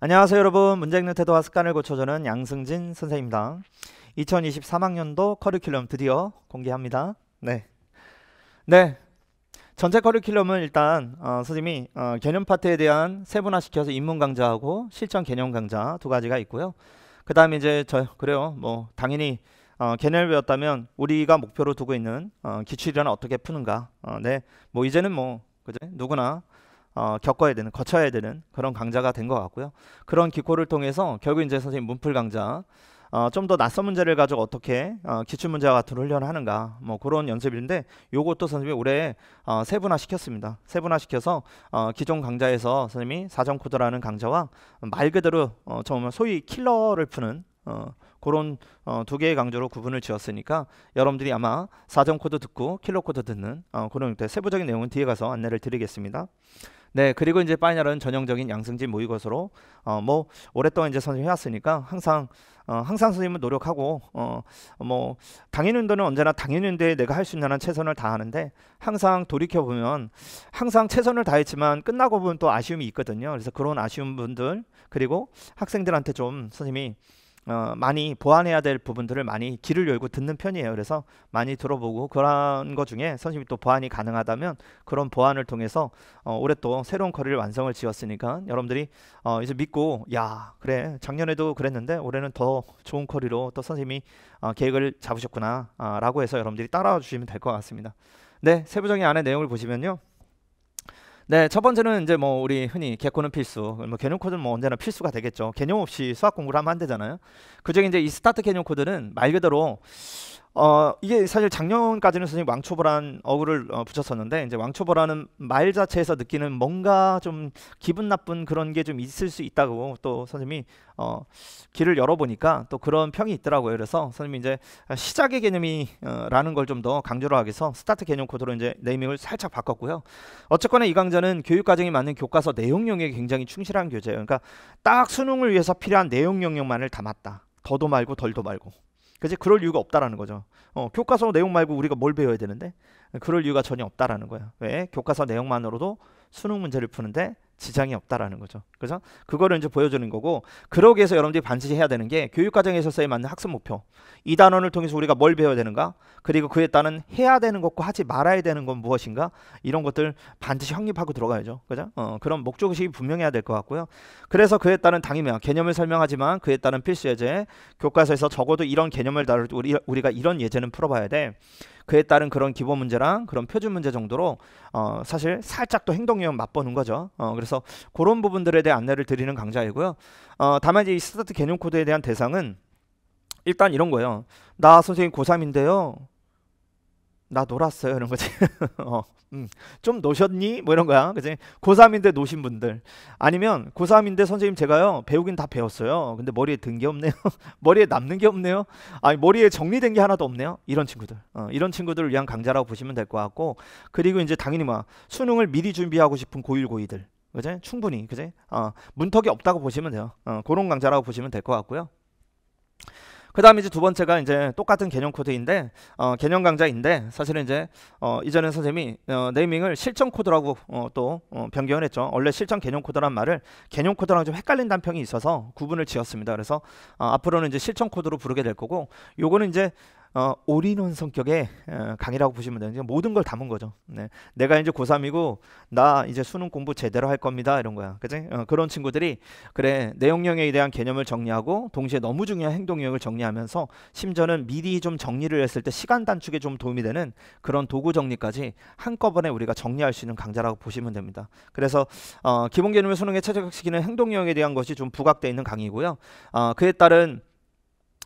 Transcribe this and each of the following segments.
안녕하세요 여러분 문제 읽는 태도와 습관을 고쳐주는 양승진 선생입니다 2023학년도 커리큘럼 드디어 공개합니다 네, 네. 전체 커리큘럼은 일단 어, 선생님이 어, 개념 파트에 대한 세분화시켜서 입문 강좌하고 실전 개념 강좌 두 가지가 있고요 그 다음에 이제 저 그래요 뭐 당연히 어, 개념을 배웠다면 우리가 목표로 두고 있는 어, 기출이란 어떻게 푸는가 어, 네뭐 이제는 뭐 그제 누구나 어, 겪어야 되는 거쳐야 되는 그런 강좌가 된 것 같고요. 그런 기코를 통해서 결국 이제 선생님 문풀 강좌 어, 좀 더 낯선 문제를 가지고 어떻게 어, 기출 문제와 같은 훈련을 하는가 뭐 그런 연습인데 요것도 선생님이 올해 어, 세분화 시켰습니다. 세분화 시켜서 어, 기존 강좌에서 선생님이 사전 코드라는 강좌와 말 그대로 어, 정말 소위 킬러를 푸는 어, 그런 어, 두 개의 강좌로 구분을 지었으니까 여러분들이 아마 사전 코드 듣고 킬러 코드 듣는 어, 그런 세부적인 내용은 뒤에 가서 안내를 드리겠습니다. 네, 그리고 이제 파이널은 전형적인 양승진 모의고사로 어뭐 오랫동안 이제 선생님 해왔으니까 항상 어 항상 선생님은 노력하고 어뭐 당인 운도는 언제나 당인 운도에 내가 할 수 있는 한 최선을 다하는데 항상 돌이켜 보면 항상 최선을 다했지만 끝나고 보면 또 아쉬움이 있거든요. 그래서 그런 아쉬운 분들 그리고 학생들한테 좀 선생님이 어, 많이 보완해야 될 부분들을 많이 귀를 열고 듣는 편이에요. 그래서 많이 들어보고 그런 것 중에 선생님이 또 보완이 가능하다면 그런 보완을 통해서 어, 올해 또 새로운 커리를 완성을 지었으니까 여러분들이 어, 이제 믿고 야 그래 작년에도 그랬는데 올해는 더 좋은 커리로 또 선생님이 어, 계획을 잡으셨구나라고 아, 해서 여러분들이 따라와 주시면 될 것 같습니다. 네 세부적인 안에 내용을 보시면요. 네, 첫 번째는 이제 뭐 우리 흔히 개코는 필수, 뭐 개념 코드는 뭐 언제나 필수가 되겠죠. 개념 없이 수학 공부를 하면 안 되잖아요. 그중에 이제 이 스타트 개념 코드는 말 그대로 어 이게 사실 작년까지는 선생님 왕초보란 어구를 어, 붙였었는데 이제 왕초보라는 말 자체에서 느끼는 뭔가 좀 기분 나쁜 그런 게 좀 있을 수 있다고 또 선생님이 어 길을 열어보니까 또 그런 평이 있더라고요. 그래서 선생님이 이제 시작의 개념이라는 어, 걸좀 더 강조를 하기 위해서 스타트 개념 코드로 이제 네이밍을 살짝 바꿨고요. 어쨌거나 이 강좌는 교육 과정에 맞는 교과서 내용 영역에 굉장히 충실한 교재예요. 그러니까 딱 수능을 위해서 필요한 내용 영역만을 담았다. 더도 말고 덜도 말고. 그지 그럴 이유가 없다라는 거죠. 어, 교과서 내용 말고 우리가 뭘 배워야 되는데 그럴 이유가 전혀 없다라는 거야. 왜? 교과서 내용만으로도 수능 문제를 푸는데 지장이 없다라는 거죠. 그래서 그거를 이제 보여주는 거고 그러기 위해서 여러분들이 반드시 해야 되는 게 교육과정에서 써야 맞는 학습 목표. 이 단원을 통해서 우리가 뭘 배워야 되는가? 그리고 그에 따른 해야 되는 것과 하지 말아야 되는 건 무엇인가? 이런 것들 반드시 확립하고 들어가야죠. 그죠? 어, 그런 목적 의식이 분명해야 될 것 같고요. 그래서 그에 따른 당위명, 개념을 설명하지만 그에 따른 필수 예제, 교과서에서 적어도 이런 개념을 다룰 우리, 우리가 이런 예제는 풀어봐야 돼. 그에 따른 그런 기본 문제랑 그런 표준 문제 정도로 어, 사실 살짝 또 행동 위험 맛보는 거죠. 어, 그래서 그런 부분들에 대한 안내를 드리는 강좌이고요. 어, 다만 이제 이 스타트 개념 코드에 대한 대상은 일단 이런 거예요. 나 선생님 고3인데요. 나 놀았어요. 이런 거지. 어. 음, 좀 노셨니? 뭐 이런 거야. 그지? 고3인데 노신 분들. 아니면 고3인데 선생님 제가요. 배우긴 다 배웠어요. 근데 머리에 든 게 없네요. 머리에 남는 게 없네요. 아니 머리에 정리된 게 하나도 없네요. 이런 친구들. 어, 이런 친구들을 위한 강좌라고 보시면 될 것 같고 그리고 이제 당연히 막 수능을 미리 준비하고 싶은 고1 고2들. 그제 충분히 그제 어, 문턱이 없다고 보시면 돼요. 어, 그런 강좌라고 보시면 될 것 같고요. 그 다음에 이제 두 번째가 이제 똑같은 개념 코드인데 어, 개념 강좌인데 사실은 이제 어, 이전에 선생님이 어, 네이밍을 실천 코드라고 어, 또 어, 변경을 했죠. 원래 실천 개념 코드란 말을 개념 코드랑 좀헷갈린다 평이 있어서 구분을 지었습니다. 그래서 어, 앞으로는 이제 실천 코드로 부르게 될 거고 요거는 이제 어, 올인원 성격의 어, 강의라고 보시면 되는데 모든 걸 담은 거죠. 네. 내가 이제 고3이고 나 이제 수능 공부 제대로 할 겁니다. 이런 거야. 그지? 어, 그런 친구들이 그래 내용령에 대한 개념을 정리하고 동시에 너무 중요한 행동력을 정리하면서 심지어는 미리 좀 정리를 했을 때 시간 단축에 좀 도움이 되는 그런 도구 정리까지 한꺼번에 우리가 정리할 수 있는 강좌라고 보시면 됩니다. 그래서 어, 기본 개념을 수능에 최적화시키는 행동령에 대한 것이 좀부각되어 있는 강의고요. 어, 그에 따른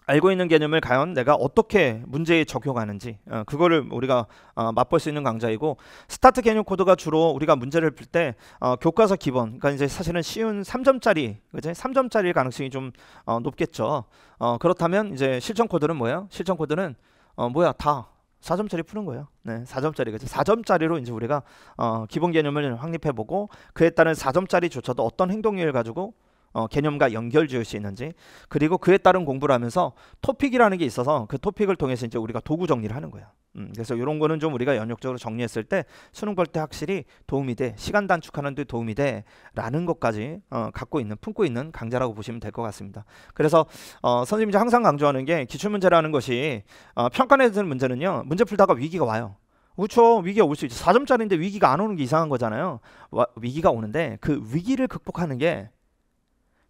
알고 있는 개념을 과연 내가 어떻게 문제에 적용하는지 어, 그거를 우리가 어, 맛볼 수 있는 강좌이고 스타트 개념 코드가 주로 우리가 문제를 풀때 어, 교과서 기본 그러니까 이제 사실은 쉬운 3점짜리 그제 3점짜리 가능성이 좀 어, 높겠죠. 어, 그렇다면 이제 실전 코드는 뭐예요? 실전 코드는 어, 뭐야 다 4점짜리 푸는 거예요. 네, 4점짜리 그죠. 4점짜리로 이제 우리가 어, 기본 개념을 확립해 보고 그에 따른 4점짜리조차도 어떤 행동을 력 가지고 어, 개념과 연결 지을 수 있는지 그리고 그에 따른 공부를 하면서 토픽이라는 게 있어서 그 토픽을 통해서 이제 우리가 도구 정리를 하는 거야. 음, 그래서 이런 거는 좀 우리가 연역적으로 정리했을 때 수능 볼 때 확실히 도움이 돼 시간 단축하는 데 도움이 돼라는 것까지 어, 갖고 있는 품고 있는 강좌라고 보시면 될 것 같습니다. 그래서 어, 선생님이 항상 강조하는 게 기출 문제라는 것이 어, 평가에 드는 문제는요 문제 풀다가 위기가 와요. 그렇죠 위기가 올 수 있죠 4점짜리인데 위기가 안 오는 게 이상한 거잖아요 와, 위기가 오는데 그 위기를 극복하는 게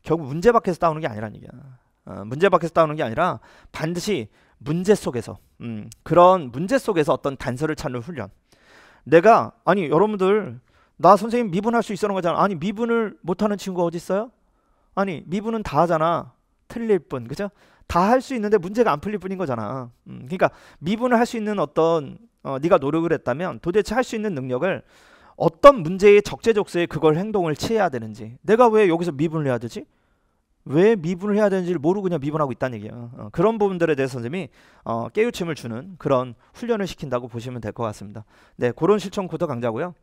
결국 문제 밖에서 따오는 게아니라는 얘기야. 어, 문제 밖에서 따오는 게 아니라 반드시 문제 속에서 음, 그런 문제 속에서 어떤 단서를 찾는 훈련. 내가 아니 여러분들 나 선생님 미분할 수있었는 거잖아. 아니 미분을 못하는 친구가 어디 있어요? 아니 미분은 다 하잖아. 틀릴 뿐 그죠? 다 할 수 있는데 문제가 안 풀릴 뿐인 거잖아. 음, 그러니까 미분을 할 수 있는 어떤 어, 네가 노력을 했다면 도대체 할 수 있는 능력을 어떤 문제에 적재적소에 그걸 행동을 취해야 되는지 내가 왜 여기서 미분을 해야 되지? 왜 미분을 해야 되는지를 모르고 그냥 미분하고 있다는 얘기예요. 어, 그런 부분들에 대해서 선생님이 어, 깨우침을 주는 그런 훈련을 시킨다고 보시면 될 것 같습니다. 네, 그런 실천 코드 강좌고요.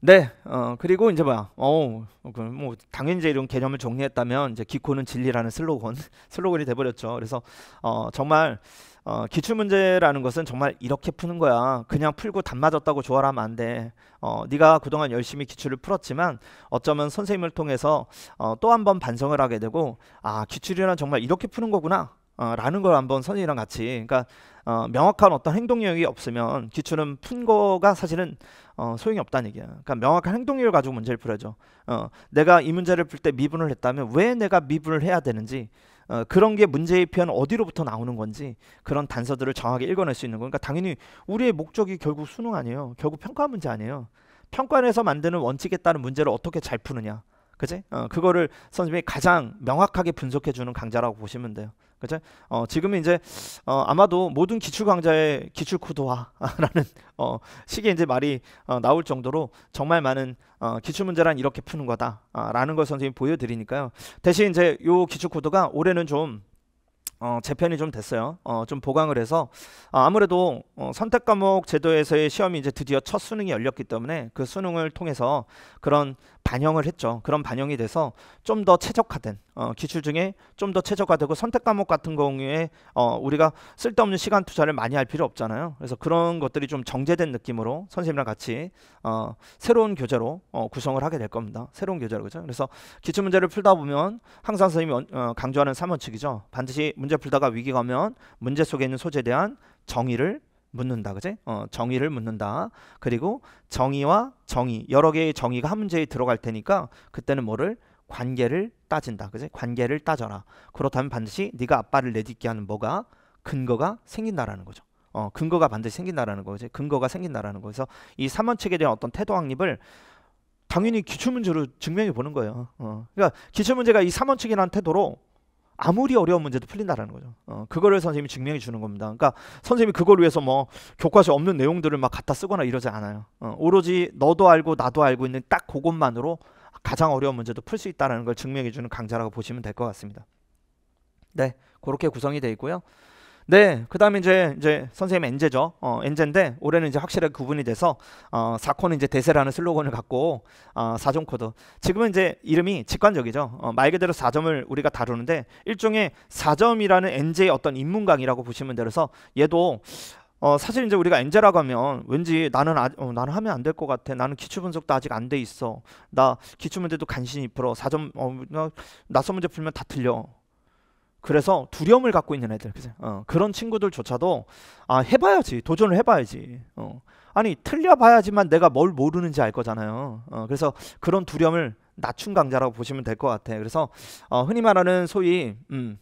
네, 어, 그리고 이제 뭐야, 어, 뭐 당연히 이제 이런 개념을 정리했다면 이제 기코는 진리라는 슬로건 슬로건이 돼버렸죠. 그래서 어, 정말 어, 기출문제라는 것은 정말 이렇게 푸는 거야. 그냥 풀고 답 맞았다고 좋아하면 안 돼. 어, 네가 그동안 열심히 기출을 풀었지만 어쩌면 선생님을 통해서 어, 또 한 번 반성을 하게 되고 아 기출이란 정말 이렇게 푸는 거구나. 어, 라는 걸 한 번 선생님이랑 같이 그러니까 어, 명확한 어떤 행동 력이 없으면 기출은 푼 거가 사실은 어, 소용이 없다는 얘기야. 그러니까 명확한 행동력을 가지고 문제를 풀어야죠. 어, 내가 이 문제를 풀 때 미분을 했다면 왜 내가 미분을 해야 되는지 어, 그런 게 문제의 표현 어디로부터 나오는 건지 그런 단서들을 정확히 읽어낼 수 있는 거니까 그러니까 그니까 당연히 우리의 목적이 결국 수능 아니에요. 결국 평가 문제 아니에요. 평가에서 만드는 원칙에 따른 문제를 어떻게 잘 푸느냐. 그지? 어, 그거를 선생님이 가장 명확하게 분석해 주는 강좌라고 보시면 돼요. 그죠? 어, 지금은 이제 어, 아마도 모든 기출 강좌의 기출 코드화라는 어, 시기에 이제 말이 어, 나올 정도로 정말 많은 어, 기출 문제란 이렇게 푸는 거다라는 걸 선생님이 보여드리니까요. 대신 이제 요 기출 코드가 올해는 좀 어, 재편이 좀 됐어요. 어, 좀 보강을 해서 어, 아, 무래도 어, 선택 과목 제도에서의 시험이 이제 드디어 첫 수능이 열렸기 때문에 그 수능을 통해서 그런 반영을 했죠. 그런 반영이 돼서 좀 더 최적화된 어, 기출 중에 좀 더 최적화되고 선택 과목 같은 경우에 어, 우리가 쓸데없는 시간 투자를 많이 할 필요 없잖아요. 그래서 그런 것들이 좀 정제된 느낌으로 선생님이랑 같이 어, 새로운 교재로 어, 구성을 하게 될 겁니다. 새로운 교재로 그죠? 그래서 기출 문제를 풀다 보면 항상 선생님이 어, 강조하는 3원칙이죠. 반드시 문제 풀다가 위기가 오면 문제 속에 있는 소재에 대한 정의를 묻는다. 그지? 어, 정의를 묻는다. 그리고 정의와 정의 여러 개의 정의가 한 문제에 들어갈 테니까 그때는 뭐를 관계를 따진다. 그지? 관계를 따져라. 그렇다면 반드시 네가 아빠를 내딛게 하는 뭐가 근거가 생긴다라는 거죠. 어, 근거가 반드시 생긴다라는 거지. 근거가 생긴다라는 거에서 이 삼원칙에 대한 어떤 태도 확립을 당연히 기출문제로 증명해 보는 거예요. 어. 그러니까 기출문제가 이 삼원칙이라는 태도로 아무리 어려운 문제도 풀린다라는 거죠. 어, 그거를 선생님이 증명해 주는 겁니다. 그러니까 선생님이 그걸 위해서 뭐 교과서에 없는 내용들을 막 갖다 쓰거나 이러지 않아요. 어, 오로지 너도 알고 나도 알고 있는 딱 그것만으로 가장 어려운 문제도 풀 수 있다라는 걸 증명해 주는 강좌라고 보시면 될 것 같습니다. 네, 그렇게 구성이 되어 있고요. 네, 그다음에 이제 이제 선생님 엔제죠. 어, 엔제인데 올해는 이제 확실하게 구분이 돼서 어, 4코는 이제 대세라는 슬로건을 갖고 어, 4종 코드. 지금은 이제 이름이 직관적이죠. 어, 말 그대로 4점을 우리가 다루는데 일종의 4점이라는 엔제의 어떤 인문강이라고 보시면 되어서 얘도 어, 사실 이제 우리가 엔제라고 하면 왠지 나는 아, 어, 나는 하면 안 될 것 같아. 나는 기출 분석도 아직 안 돼 있어. 나 기출 문제도 간신히 풀어. 4점 어, 낯선 문제 풀면 다 틀려. 그래서 두려움을 갖고 있는 애들 그치? 어, 그런 친구들조차도 아 해봐야지 도전을 해봐야지 어. 아니 틀려봐야지만 내가 뭘 모르는지 알 거잖아요 어, 그래서 그런 두려움을 낮춘 강자라고 보시면 될 것 같아 그래서 어, 흔히 말하는 소위 음,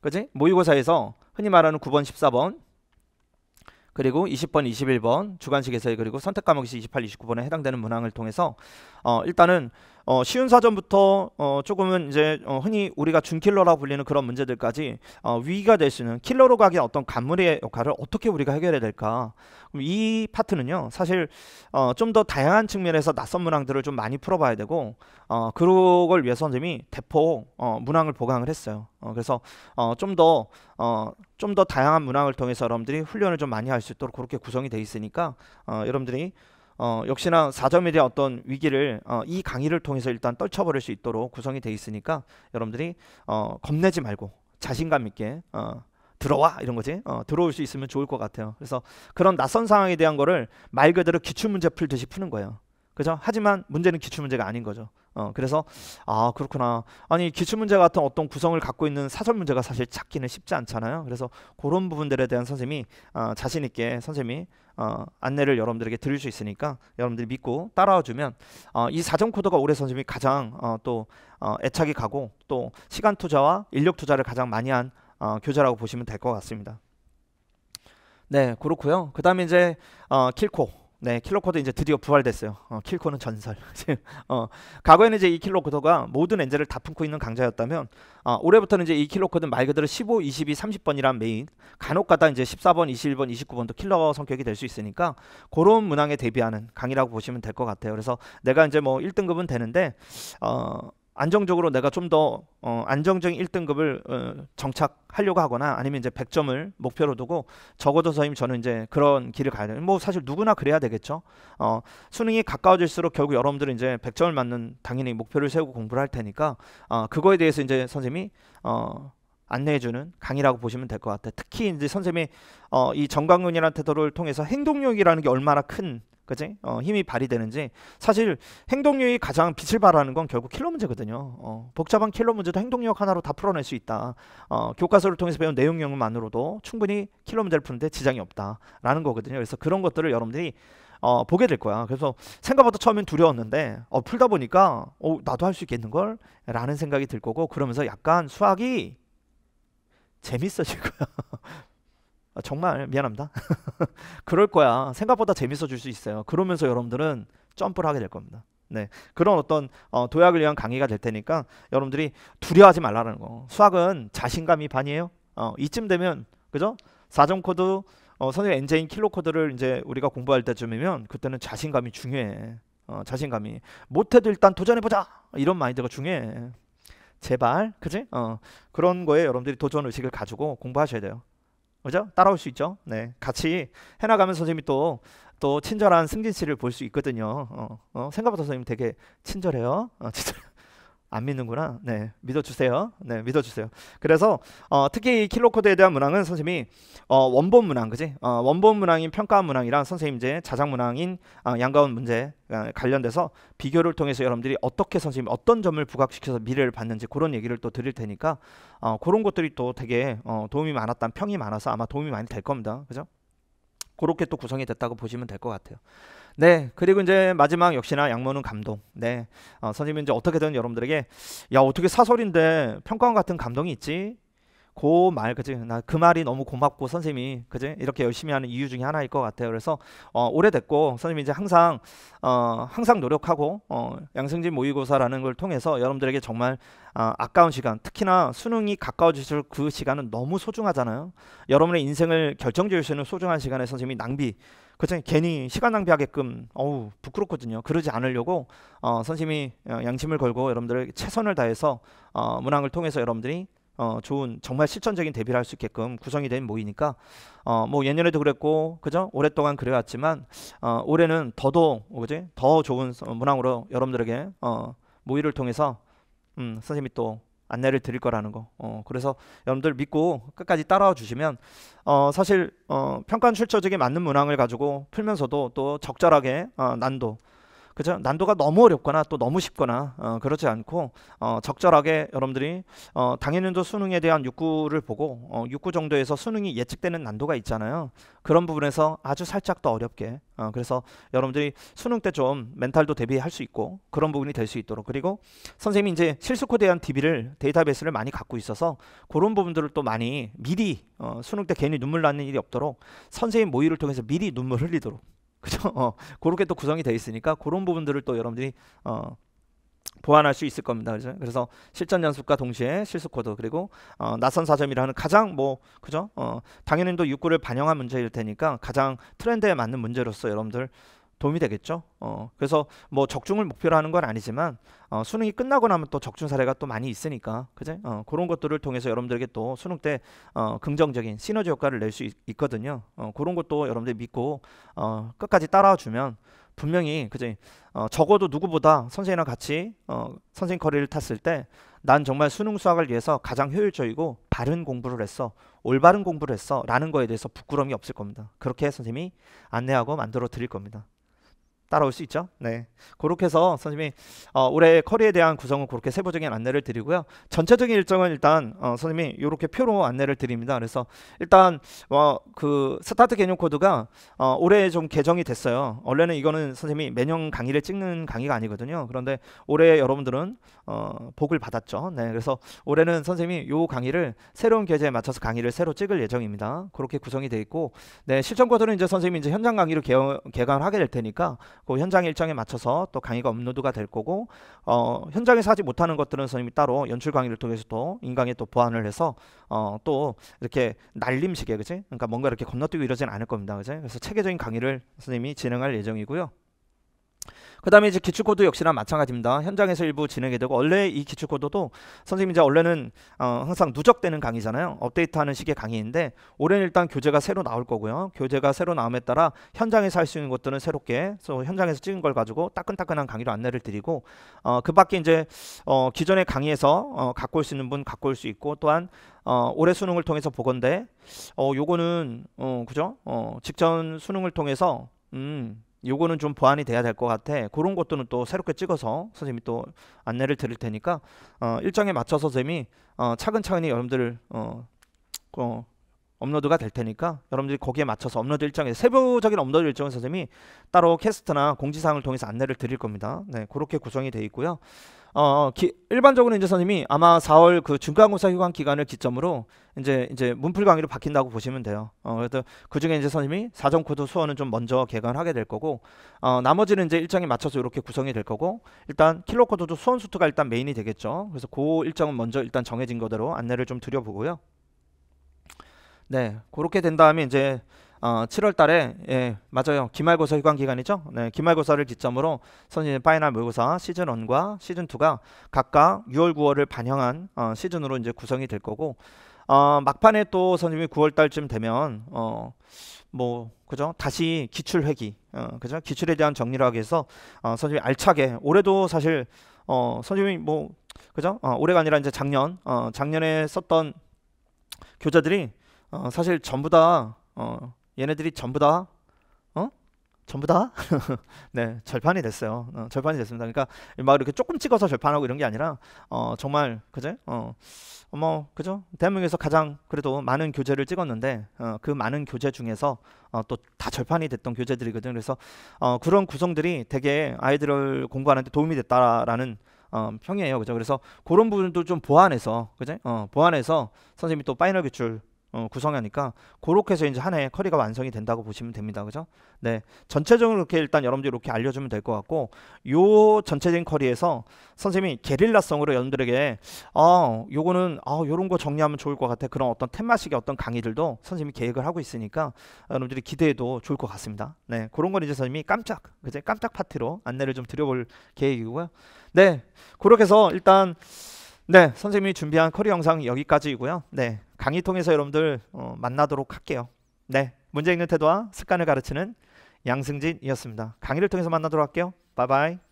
그지 모의고사에서 흔히 말하는 9번 14번 그리고 20번 21번 주관식에서의 그리고 선택 과목이28 29번에 해당되는 문항을 통해서 어, 일단은 어, 쉬운 사전부터 어, 조금은 이제 어, 흔히 우리가 준킬러라고 불리는 그런 문제들까지 어, 위기가 될 수 있는 킬러로 가기 어떤 간물의 역할을 어떻게 우리가 해결해야 될까 그럼 이 파트는요 사실 어, 좀 더 다양한 측면에서 낯선 문항들을 좀 많이 풀어봐야 되고 어, 그걸 위해서 선생님이 대포 어, 문항을 보강을 했어요 어, 그래서 어, 좀 더 어, 좀 다양한 문항을 통해서 여러분들이 훈련을 좀 많이 할 수 있도록 그렇게 구성이 돼 있으니까 어, 여러분들이 어, 역시나 4 대한 어떤 위기를 어, 이 강의를 통해서 일단 떨쳐버릴 수 있도록 구성이 돼 있으니까 여러분들이 어, 겁내지 말고 자신감 있게 어, 들어와 이런 거지 어, 들어올 수 있으면 좋을 것 같아요 그래서 그런 낯선 상황에 대한 거를 말 그대로 기출문제 풀듯이 푸는 거예요 그죠? 하지만 문제는 기출 문제가 아닌 거죠. 어, 그래서 아 그렇구나. 아니 기출 문제 같은 어떤 구성을 갖고 있는 사설 문제가 사실 찾기는 쉽지 않잖아요. 그래서 그런 부분들에 대한 선생님이 어, 자신 있게 선생님이 어, 안내를 여러분들에게 드릴 수 있으니까 여러분들이 믿고 따라와 주면 어, 이 사전 코드가 올해 선생님이 가장 어, 또 어, 애착이 가고 또 시간 투자와 인력 투자를 가장 많이 한 어, 교재라고 보시면 될 것 같습니다. 네 그렇고요. 그다음에 이제 어, 킬코 네, 킬로코드 이제 드디어 부활됐어요. 어, 킬코는 전설. 어, 과거에는 이제 이 킬로코드가 모든 엔젤을 다 품고 있는 강자였다면 어, 올해부터는 이제 이 킬로코드는 말 그대로 15, 22, 30번이란 메인, 간혹가다 이제 14번, 21번, 29번도 킬러 성격이 될 수 있으니까 그런 문항에 대비하는 강의라고 보시면 될 것 같아요. 그래서 내가 이제 뭐 1등급은 되는데 어, 안정적으로 내가 좀더 어, 안정적인 1등급을 어, 정착하려고 하거나 아니면 이제 100점을 목표로 두고 적어도 저임 저는 이제 그런 길을 가야 되는 뭐 사실 누구나 그래야 되겠죠. 어, 수능이 가까워질수록 결국 여러분들은 이제 100점을 맞는 당연히 목표를 세우고 공부를 할 테니까 어, 그거에 대해서 이제 선생님이 어, 안내해주는 강의라고 보시면 될 것 같아요. 특히 이제 선생님이 어, 이정강윤이라는 태도를 통해서 행동력이라는 게 얼마나 큰 그지? 어, 힘이 발휘되는지 사실 행동력이 가장 빛을 발하는 건 결국 킬러 문제거든요. 어, 복잡한 킬러 문제도 행동력 하나로 다 풀어낼 수 있다. 어, 교과서를 통해서 배운 내용력만으로도 충분히 킬러 문제를 푸는데 지장이 없다라는 거거든요. 그래서 그런 것들을 여러분들이 어, 보게 될 거야. 그래서 생각보다 처음엔 두려웠는데 어, 풀다 보니까 어, 나도 할 수 있겠는 걸 라는 생각이 들 거고 그러면서 약간 수학이 재밌어질 거야. 아, 정말 미안합니다. 그럴 거야. 생각보다 재밌어질 수 있어요. 그러면서 여러분들은 점프를 하게 될 겁니다. 네, 그런 어떤 어, 도약을 위한 강의가 될 테니까 여러분들이 두려워하지 말라는 거. 수학은 자신감이 반이에요. 어, 이쯤 되면 그죠? 사전 코드 어, 선생님 엔제인 킬로 코드를 이제 우리가 공부할 때쯤이면 그때는 자신감이 중요해. 어, 자신감이 못해도 일단 도전해보자 이런 마인드가 중요해. 제발, 그지? 어, 그런 거에 여러분들이 도전 의식을 가지고 공부하셔야 돼요. 그죠? 따라올 수 있죠. 네, 같이 해나가면 선생님이 또또 친절한 승진 씨를 볼 수 있거든요. 어, 어, 생각보다 선생님 되게 친절해요. 어, 친절. 안 믿는구나. 네, 믿어주세요. 네, 믿어주세요. 그래서 어, 특히 이 킬로코드에 대한 문항은 선생님이 어, 원본 문항, 그지? 어, 원본 문항인 평가 문항이랑 선생님 이제 자작 문항인 어, 양가운 문제 어, 관련돼서 비교를 통해서 여러분들이 어떻게 선생님 어떤 점을 부각시켜서 미래를 봤는지 그런 얘기를 또 드릴 테니까 어, 그런 것들이 또 되게 어, 도움이 많았던 평이 많아서 아마 도움이 많이 될 겁니다. 그죠? 그렇게 또 구성이 됐다고 보시면 될 것 같아요. 네, 그리고 이제 마지막 역시나 양모는 감동. 네, 어, 선생님이 제 어떻게든 여러분들에게 야 어떻게 사설인데 평가원 같은 감동이 있지? 고 말 그지? 나 그 말이 너무 고맙고 선생님이 그지? 이렇게 열심히 하는 이유 중에 하나일 것 같아요. 그래서 어, 오래됐고 선생님이 이제 항상 어, 항상 노력하고 어, 양승진 모의고사라는 걸 통해서 여러분들에게 정말 아, 아까운 시간, 특히나 수능이 가까워질수록 그 시간은 너무 소중하잖아요. 여러분의 인생을 결정지을 수 있는 소중한 시간에 선생님이 낭비 그렇죠 괜히 시간 낭비하게끔 어우 부끄럽거든요. 그러지 않으려고 어, 선생님이 어, 양심을 걸고 여러분들의 최선을 다해서 어, 문항을 통해서 여러분들이 어, 좋은 정말 실천적인 대비를 할 수 있게끔 구성이 된 모이니까 어, 뭐 예년에도 그랬고 그죠 오랫동안 그래왔지만 어, 올해는 더더 욱 어, 그지 더 좋은 문항으로 여러분들에게 어, 모의를 통해서 음, 선생님이 또 안내를 드릴 거라는 거. 어, 그래서 여러분들 믿고 끝까지 따라와 주시면 어, 사실 어, 평가 출처적인 맞는 문항을 가지고 풀면서도 또 적절하게 어, 난도 그죠? 난도가 너무 어렵거나 또 너무 쉽거나 어, 그렇지 않고 어, 적절하게 여러분들이 어, 당해년도 수능에 대한 육구를 보고 어, 육구 정도에서 수능이 예측되는 난도가 있잖아요. 그런 부분에서 아주 살짝 더 어렵게 어, 그래서 여러분들이 수능 때 좀 멘탈도 대비할 수 있고 그런 부분이 될 수 있도록 그리고 선생님이 이제 실수코 대한 DB를 데이터베이스를 많이 갖고 있어서 그런 부분들을 또 많이 미리 어, 수능 때 괜히 눈물 나는 일이 없도록 선생님 모의를 통해서 미리 눈물 흘리도록 그죠? 어, 그렇게 또 구성이 돼 있으니까 그런 부분들을 또 여러분들이 어, 보완할 수 있을 겁니다. 그죠? 그래서 실전 연습과 동시에 실습 코드 그리고 어, 낯선 사점이라는 가장 뭐 그죠? 어, 당연히 또 육구를 반영한 문제일 테니까 가장 트렌드에 맞는 문제로서 여러분들 도움이 되겠죠. 어, 그래서 뭐 적중을 목표로 하는 건 아니지만 어, 수능이 끝나고 나면 또 적중 사례가 또 많이 있으니까 그제 어, 그런 것들을 통해서 여러분들에게 또 수능 때 어, 긍정적인 시너지 효과를 낼 수 있거든요. 어, 그런 것도 여러분들 믿고 어, 끝까지 따라와 주면 분명히 그제 어, 적어도 누구보다 선생이랑 같이 어, 선생 커리를 탔을 때 난 정말 수능 수학을 위해서 가장 효율적이고 바른 공부를 했어 올바른 공부를 했어라는 거에 대해서 부끄러움이 없을 겁니다. 그렇게 선생님이 안내하고 만들어 드릴 겁니다. 따라올 수 있죠. 네, 그렇게 해서 선생님이 어, 올해 커리에 대한 구성은 그렇게 세부적인 안내를 드리고요. 전체적인 일정은 일단 어, 선생님이 이렇게 표로 안내를 드립니다. 그래서 일단 어, 그 스타트 개념 코드가 어, 올해 좀 개정이 됐어요. 원래는 이거는 선생님이 매년 강의를 찍는 강의가 아니거든요. 그런데 올해 여러분들은 어, 복을 받았죠. 네, 그래서 올해는 선생님이 요 강의를 새로운 계제에 맞춰서 강의를 새로 찍을 예정입니다. 그렇게 구성이 돼 있고, 네실전 코드는 이제 선생님이 이제 현장 강의를 개, 개을하게될 테니까. 그 현장 일정에 맞춰서 또 강의가 업로드가 될 거고 어, 현장에서 하지 못하는 것들은 선생님이 따로 연출 강의를 통해서 또 인강에 또 보완을 해서 어, 또 이렇게 날림식에 그지 그러니까 뭔가 이렇게 건너뛰고 이러진 않을 겁니다 그지 그래서 체계적인 강의를 선생님이 진행할 예정이고요 그 다음에 이제 기출코드 역시나 마찬가지입니다. 현장에서 일부 진행이 되고 원래 이 기출코드도 선생님 이제 원래는 어, 항상 누적되는 강의잖아요. 업데이트하는 식의 강의인데 올해는 일단 교재가 새로 나올 거고요. 교재가 새로 나옴에 따라 현장에서 할 수 있는 것들은 새롭게 그래서 현장에서 찍은 걸 가지고 따끈따끈한 강의로 안내를 드리고 어, 그 밖에 이제 어, 기존의 강의에서 어, 갖고 올 수 있는 분 갖고 올 수 있고 또한 어, 올해 수능을 통해서 보건데 어, 요거는 어, 그죠? 어, 직전 수능을 통해서 음, 요거는 좀 보완이 돼야 될 것 같아. 그런 것들은 또 새롭게 찍어서 선생님이 또 안내를 드릴 테니까 어, 일정에 맞춰서 선생님이 어, 차근차근히 여러분들 어, 어, 업로드가 될 테니까 여러분들이 거기에 맞춰서 업로드 일정에 세부적인 업로드 일정은 선생님이 따로 캐스트나 공지사항을 통해서 안내를 드릴 겁니다. 네, 그렇게 구성이 돼 있고요. 어, 어, 기, 일반적으로 이제 선생님이 아마 4월 그 중간고사 휴강 기간을 기점으로 이제 이제 문풀 강의로 바뀐다고 보시면 돼요. 어, 그래서 그 중에 이제 선생님이 사전 코드 수원은좀 먼저 개강하게 될 거고, 어, 나머지는 이제 일정에 맞춰서 이렇게 구성이 될 거고, 일단 킬로 코드도 수원 수트가 일단 메인이 되겠죠. 그래서 그 일정은 먼저 일단 정해진 거대로 안내를 좀 드려보고요. 네, 그렇게 된 다음에 이제 어, 7월 달에 예, 맞아요. 기말고사 휴관 기간이죠. 네, 기말고사를 기점으로 선생님 파이널 모의고사 시즌 1과 시즌 2가 각각 6월 9월을 반영한 어, 시즌으로 이제 구성이 될 거고 어, 막판에 또 선생님이 9월 달쯤 되면 어, 뭐 그죠? 다시 기출 회기. 어, 그죠? 기출에 대한 정리를 하기 위해서 어, 선생님이 알차게 올해도 사실 어, 선생님이 뭐 그죠? 어, 올해가 아니라 이제 작년 어, 작년에 썼던 교재들이 어, 사실 전부 다 어, 얘네들이 전부 다 어? 전부 다? 네, 절판이 됐어요. 어, 절판이 됐습니다. 그러니까 막 이렇게 조금 찍어서 절판하고 이런 게 아니라 어, 정말 그제? 어, 어. 뭐 그죠? 대한민국에서 가장 그래도 많은 교재를 찍었는데 어, 그 많은 교재 중에서 어, 또다 절판이 됐던 교재들이거든요. 그래서 어, 그런 구성들이 되게 아이들을 공부하는데 도움이 됐다라는 어, 평이에요. 그죠? 그래서 그런 부분도 좀 보완해서 그죠? 어, 보완해서 선생님이 또 파이널 기출 어, 구성하니까 그렇게 해서 이제 한해 커리가 완성이 된다고 보시면 됩니다. 그죠? 네. 전체적으로 이렇게 일단 여러분들이 이렇게 알려주면 될 것 같고 요 전체적인 커리에서 선생님이 게릴라성으로 여러분들에게 아 요거는 아 요런 거 정리하면 좋을 것 같아 그런 어떤 테마식의 어떤 강의들도 선생님이 계획을 하고 있으니까 여러분들이 기대해도 좋을 것 같습니다. 네. 그런 건 이제 선생님이 깜짝 그제 깜짝 파티로 안내를 좀 드려볼 계획이고요. 네. 그렇게 해서 일단 네, 선생님이 준비한 커리 어 영상 여기까지이고요. 네, 강의 통해서 여러분들 어, 만나도록 할게요. 네, 문제 있는 태도와 습관을 가르치는 양승진이었습니다. 강의를 통해서 만나도록 할게요. 바이바이.